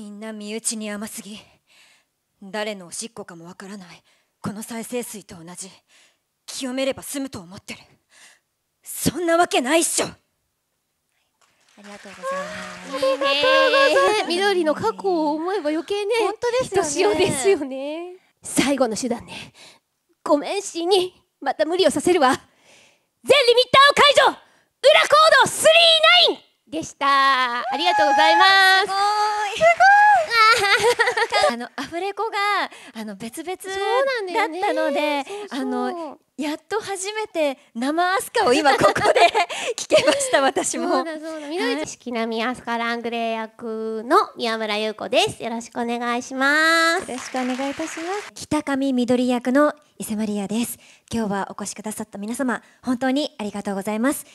みんな身内に甘すぎ誰のおしっこかもわからないこの再生水と同じ清めれば済むと思ってるそんなわけないっしょありがとうございます。ありがとうございます。緑の過去を思えば余計ね。本当ですよね。ですよね。最後の手段ね。ごめんしにまた無理をさせるわ。全リミッターを解除。裏コード39でした。ありがとうございます。あのアフレコがあの別々だったので、あのやっと初めて生アスカを今ここで 聞けました私も。そうだそう緑地木南アスカラングレー役の宮村優子です。よろしくお願いします。よろしくお願いいたします。北上緑役の伊勢マリアです。今日はお越しくださった皆様本当にありがとうございます。